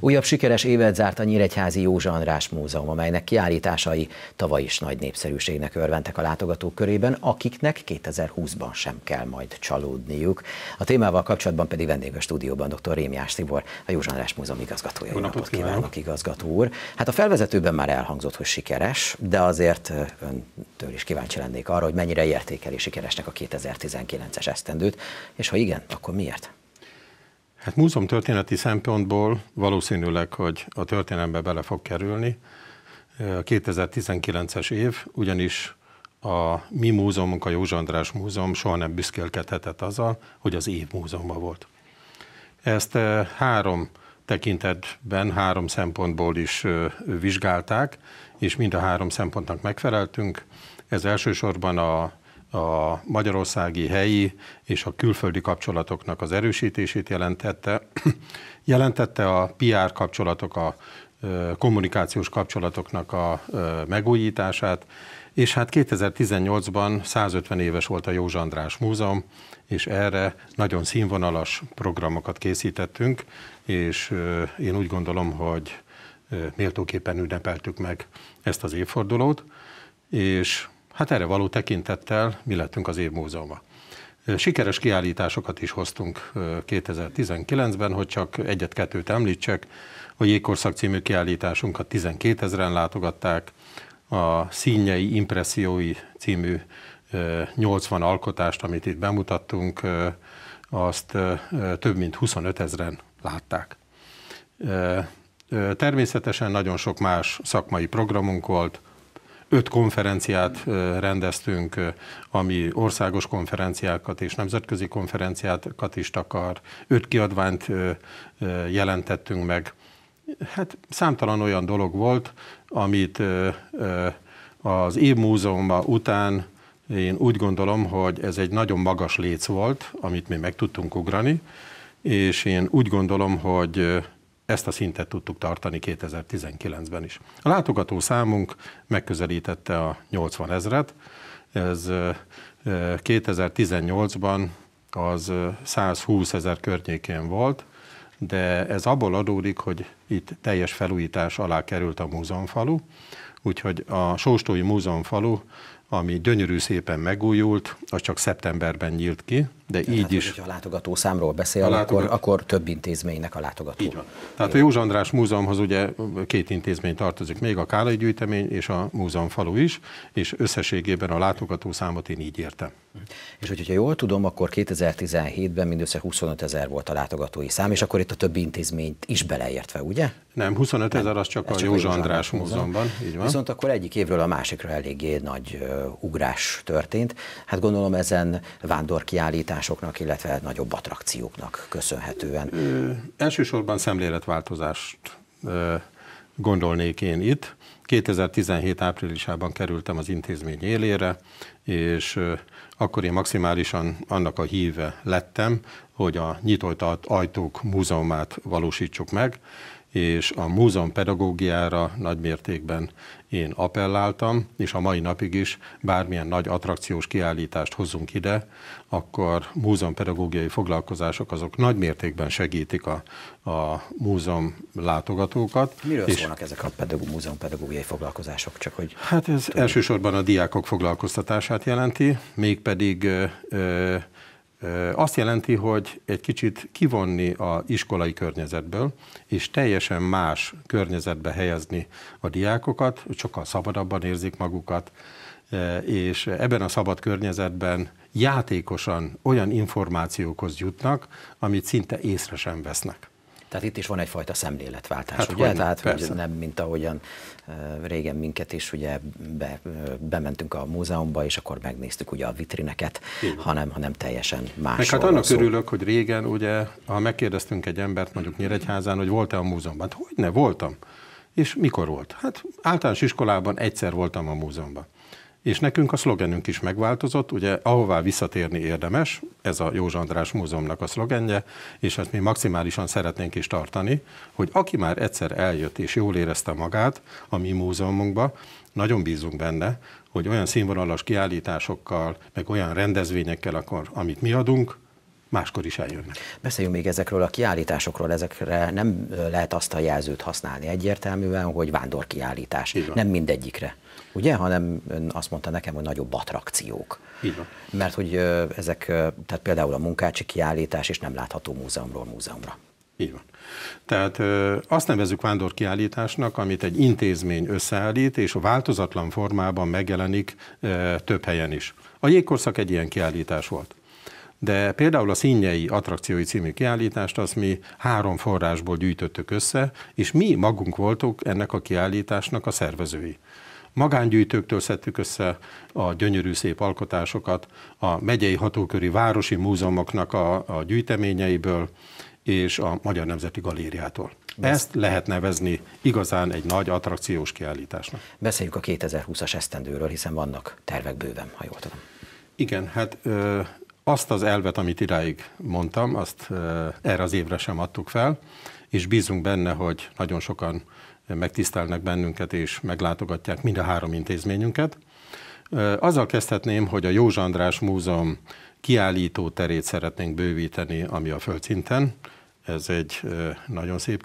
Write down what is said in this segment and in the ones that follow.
Újabb sikeres évet zárt a Nyíregyházi Józsa András Múzeum, amelynek kiállításai tavaly is nagy népszerűségnek örventek a látogatók körében, akiknek 2020-ban sem kell majd csalódniuk. A témával kapcsolatban pedig vendég a stúdióban dr. Rémiás Tibor, a Józsa András Múzeum igazgatója. Jó napot kívánok, igazgató úr. Hát a felvezetőben már elhangzott, hogy sikeres, de azért öntől is kíváncsi lennék arra, hogy mennyire értékeli sikeresnek a 2019-es esztendőt, és ha igen, akkor miért? Hát múzeum történeti szempontból valószínűleg, hogy a történelembe bele fog kerülni. a 2019-es év, ugyanis a mi múzeumunk, a József András Múzeum soha nem büszkélkedhetett azzal, hogy az év múzeuma volt. Ezt három tekintetben, három szempontból is vizsgálták, és mind a három szempontnak megfeleltünk. Ez elsősorban a a magyarországi helyi és a külföldi kapcsolatoknak az erősítését jelentette. jelentette a PR kapcsolatok, a kommunikációs kapcsolatoknak a megújítását, és hát 2018-ban 150 éves volt a Józsa András Múzeum, és erre nagyon színvonalas programokat készítettünk, és én úgy gondolom, hogy méltóképpen ünnepeltük meg ezt az évfordulót, és Hát erre való tekintettel mi lettünk az év múzeuma. Sikeres kiállításokat is hoztunk 2019-ben, hogy csak egyet-kettőt említsek. A Jégkorszak című kiállításunkat 12 ezeren látogatták, a Színjei Impressziói című 80 alkotást, amit itt bemutattunk, azt több mint 25 ezeren látták. Természetesen nagyon sok más szakmai programunk volt, Öt konferenciát rendeztünk, ami országos konferenciákat és nemzetközi konferenciákat is takar. Öt kiadványt jelentettünk meg. Hát számtalan olyan dolog volt, amit az múzeuma után én úgy gondolom, hogy ez egy nagyon magas léc volt, amit mi meg tudtunk ugrani, és én úgy gondolom, hogy ezt a szintet tudtuk tartani 2019-ben is. A látogató számunk megközelítette a 80 ezret, ez 2018-ban az 120 ezer környékén volt, de ez abból adódik, hogy itt teljes felújítás alá került a múzeumfalu, úgyhogy a Sóstói Múzeumfalu, ami gyönyörű szépen megújult, az csak szeptemberben nyílt ki, de Tehát így hát, is... Ha látogató számról beszél, látogató... akkor, akkor több intézménynek a látogató. Így van. Tehát Jó. a József András Múzeumhoz ugye két intézmény tartozik, még a Kálai Gyűjtemény és a Múzeum falu is, és összességében a látogató számot én így értem. És hogyha jól tudom, akkor 2017-ben mindössze 25 ezer volt a látogatói szám, és akkor itt a többi intézményt is beleértve, ugye? ugye? Nem, 25 nem, ezer az csak a csak András Múzeumban. Így van. Viszont akkor egyik évről a másikra eléggé nagy uh, ugrás történt. Hát gondolom ezen vándorkiállításoknak, illetve nagyobb attrakcióknak köszönhetően. Ö, elsősorban szemléletváltozást ö, gondolnék én itt. 2017 áprilisában kerültem az intézmény élére, és akkor én maximálisan annak a híve lettem, hogy a nyitott ajtók múzeumát valósítsuk meg, és a múzeum pedagógiára nagymértékben én appelláltam, és a mai napig is bármilyen nagy attrakciós kiállítást hozunk ide, akkor pedagógiai foglalkozások azok nagy mértékben segítik a, a múzeum látogatókat. Miről és szólnak ezek a pedagó, pedagógiai foglalkozások? Csak hogy hát ez tudjuk. elsősorban a diákok foglalkoztatását jelenti, mégpedig ö, ö, azt jelenti, hogy egy kicsit kivonni a iskolai környezetből, és teljesen más környezetbe helyezni a diákokat, sokkal szabadabban érzik magukat, és ebben a szabad környezetben játékosan olyan információkhoz jutnak, amit szinte észre sem vesznek. Tehát itt is van egyfajta szemléletváltás, hát, ugye? Hogy, Tehát hogy nem, mint ahogyan régen minket is ugye be, bementünk a múzeumba, és akkor megnéztük ugye a vitrineket, Igen. hanem, hanem teljesen más. Meg hát annak szó. örülök, hogy régen ugye, ha megkérdeztünk egy embert mondjuk Nyíregyházán, hogy volt-e a múzeumban? Hát, hogy ne, voltam. És mikor volt? Hát általános iskolában egyszer voltam a múzeumban és nekünk a szlogenünk is megváltozott, ugye ahová visszatérni érdemes, ez a József András Múzeumnak a szlogenje, és ezt mi maximálisan szeretnénk is tartani, hogy aki már egyszer eljött és jól érezte magát a mi múzeumunkba, nagyon bízunk benne, hogy olyan színvonalas kiállításokkal, meg olyan rendezvényekkel, akkor, amit mi adunk, máskor is eljönnek. Beszéljünk még ezekről a kiállításokról, ezekre nem lehet azt a jelzőt használni egyértelműen, hogy vándorkiállítás. Nem mindegyikre, ugye? Hanem ön azt mondta nekem, hogy nagyobb attrakciók. Így van. Mert hogy ezek, tehát például a munkácsi kiállítás is nem látható múzeumról múzeumra. Így van. Tehát ö, azt nevezük vándorkiállításnak, amit egy intézmény összeállít, és a változatlan formában megjelenik ö, több helyen is. A jégkorszak egy ilyen kiállítás volt. De például a Színjei attrakciói című kiállítást azt mi három forrásból gyűjtöttük össze, és mi magunk voltunk ennek a kiállításnak a szervezői magángyűjtőktől szedtük össze a gyönyörű szép alkotásokat, a megyei hatóköri városi múzeumoknak a, a gyűjteményeiből, és a Magyar Nemzeti Galériától. Ezt lehet nevezni igazán egy nagy attrakciós kiállításnak. Beszéljük a 2020-as esztendőről, hiszen vannak tervek bőven, ha jól tudom. Igen, hát azt az elvet, amit idáig mondtam, azt erre az évre sem adtuk fel, és bízunk benne, hogy nagyon sokan megtisztelnek bennünket és meglátogatják mind a három intézményünket. Azzal kezdhetném, hogy a Józs András Múzeum kiállító terét szeretnénk bővíteni, ami a földszinten. Ez egy nagyon szép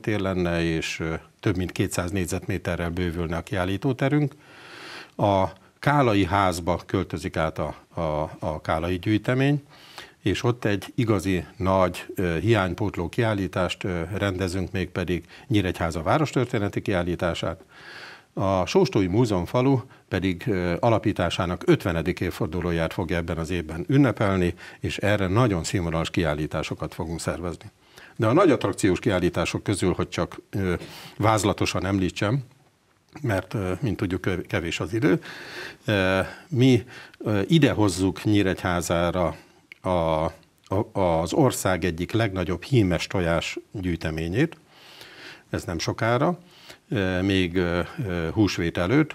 tér lenne, és több mint 200 négyzetméterrel bővülne a kiállítóterünk. A Kálai házba költözik át a, a, a Kálai gyűjtemény, és ott egy igazi nagy hiánypótló kiállítást rendezünk, mégpedig Nyíregyháza várostörténeti kiállítását. A Sóstói Múzeum falu pedig alapításának 50. évfordulóját fogja ebben az évben ünnepelni, és erre nagyon színvonalas kiállításokat fogunk szervezni. De a nagy attrakciós kiállítások közül, hogy csak vázlatosan említsem, mert, mint tudjuk, kevés az idő. Mi idehozzuk Nyíregyházára a, a, az ország egyik legnagyobb hímes tojás gyűjteményét, ez nem sokára, még húsvét előtt.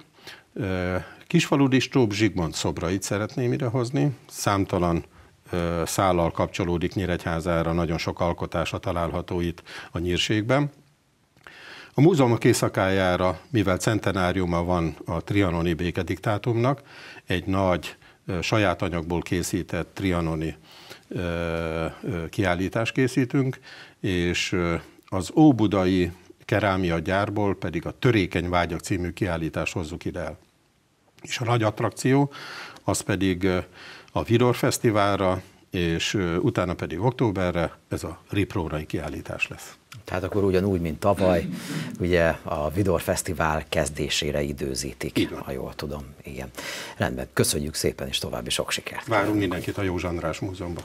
Kisfaludi Stróp Zsigmond szobrait szeretném idehozni, számtalan szállal kapcsolódik Nyíregyházára, nagyon sok alkotása található itt a nyírségben. A múzeumok éjszakájára, mivel centenáriuma van a trianoni békediktátumnak, egy nagy saját anyagból készített trianoni kiállítást készítünk, és az Óbudai kerámia gyárból pedig a Törékeny Vágyak című kiállítást hozzuk ide el. És a nagy attrakció, az pedig a Viror Fesztiválra, és utána pedig októberre ez a Riprórai kiállítás lesz. Tehát akkor ugyanúgy, mint tavaly, ugye a Vidor Fesztivál kezdésére időzítik, Igen. ha jól tudom. Igen. Rendben, köszönjük szépen, és további sok sikert. Várunk mindenkit a Józs András Múzeumban.